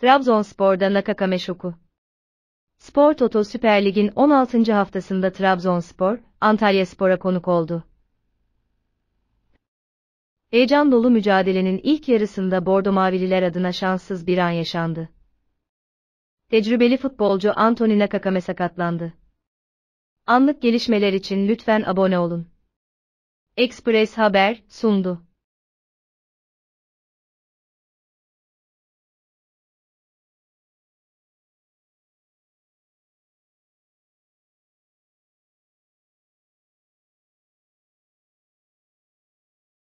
Trabzonspor'da Nakaka Spor Toto Süper Lig'in 16. haftasında Trabzonspor, Antalya Spor'a konuk oldu. Heyecan dolu mücadelenin ilk yarısında Bordo Mavililer adına şanssız bir an yaşandı. Tecrübeli futbolcu Anthony Nakakame sakatlandı. Anlık gelişmeler için lütfen abone olun. Express Haber sundu.